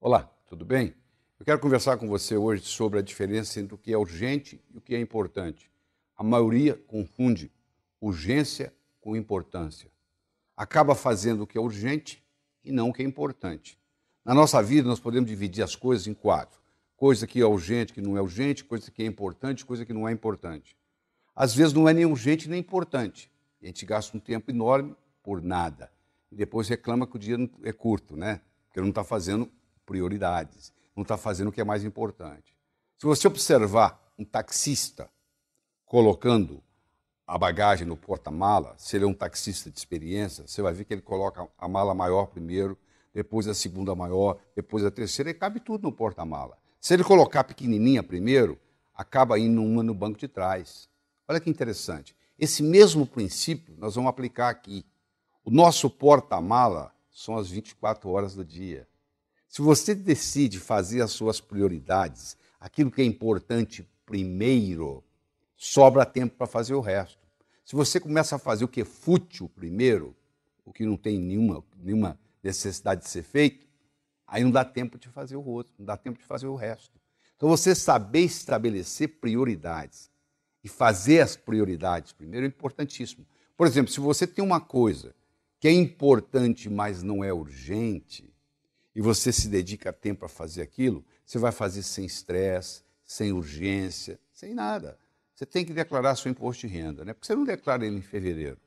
Olá, tudo bem? Eu quero conversar com você hoje sobre a diferença entre o que é urgente e o que é importante. A maioria confunde urgência com importância. Acaba fazendo o que é urgente e não o que é importante. Na nossa vida, nós podemos dividir as coisas em quatro: coisa que é urgente, que não é urgente, coisa que é importante, coisa que não é importante. Às vezes não é nem urgente nem importante. E a gente gasta um tempo enorme por nada. E depois reclama que o dia é curto, né? Porque não está fazendo prioridades, não está fazendo o que é mais importante. Se você observar um taxista colocando a bagagem no porta-mala, se ele é um taxista de experiência, você vai ver que ele coloca a mala maior primeiro, depois a segunda maior, depois a terceira, e cabe tudo no porta-mala. Se ele colocar pequenininha primeiro, acaba indo uma no banco de trás. Olha que interessante. Esse mesmo princípio nós vamos aplicar aqui. O nosso porta-mala são as 24 horas do dia. Se você decide fazer as suas prioridades, aquilo que é importante primeiro, sobra tempo para fazer o resto. Se você começa a fazer o que é fútil primeiro, o que não tem nenhuma, nenhuma necessidade de ser feito, aí não dá tempo de fazer o outro, não dá tempo de fazer o resto. Então, você saber estabelecer prioridades e fazer as prioridades primeiro é importantíssimo. Por exemplo, se você tem uma coisa que é importante, mas não é urgente, e você se dedica tempo a fazer aquilo, você vai fazer sem estresse, sem urgência, sem nada. Você tem que declarar seu imposto de renda, né? Porque você não declara ele em fevereiro.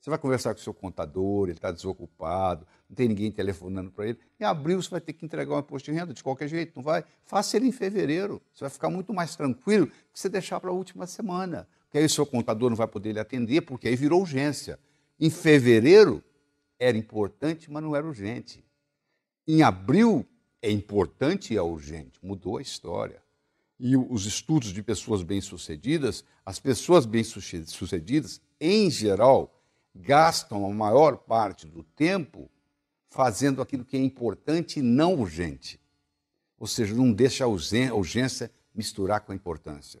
Você vai conversar com o seu contador, ele está desocupado, não tem ninguém telefonando para ele. Em abril você vai ter que entregar um imposto de renda de qualquer jeito, não vai? Faça ele em fevereiro. Você vai ficar muito mais tranquilo que você deixar para a última semana. Porque aí o seu contador não vai poder lhe atender, porque aí virou urgência. Em fevereiro era importante, mas não era urgente. Em abril é importante e é urgente, mudou a história. E os estudos de pessoas bem-sucedidas, as pessoas bem-sucedidas, em geral, gastam a maior parte do tempo fazendo aquilo que é importante e não urgente. Ou seja, não deixa a urgência misturar com a importância.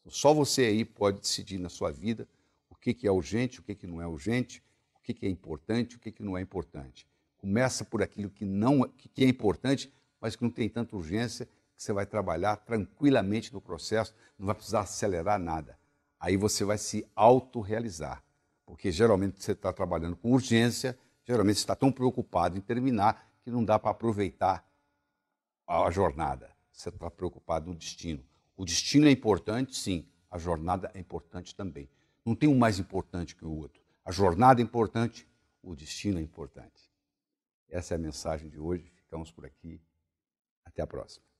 Então, só você aí pode decidir na sua vida o que é urgente, o que não é urgente, o que é importante, o que não é importante. Começa por aquilo que não é, que é importante, mas que não tem tanta urgência, que você vai trabalhar tranquilamente no processo, não vai precisar acelerar nada. Aí você vai se autorrealizar, porque geralmente você está trabalhando com urgência, geralmente você está tão preocupado em terminar que não dá para aproveitar a jornada. Você está preocupado no destino. O destino é importante, sim, a jornada é importante também. Não tem um mais importante que o outro. A jornada é importante, o destino é importante. Essa é a mensagem de hoje. Ficamos por aqui. Até a próxima.